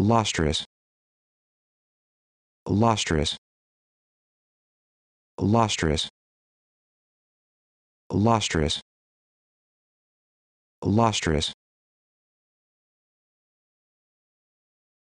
lustrous lustrous lustrous lustrous lustrous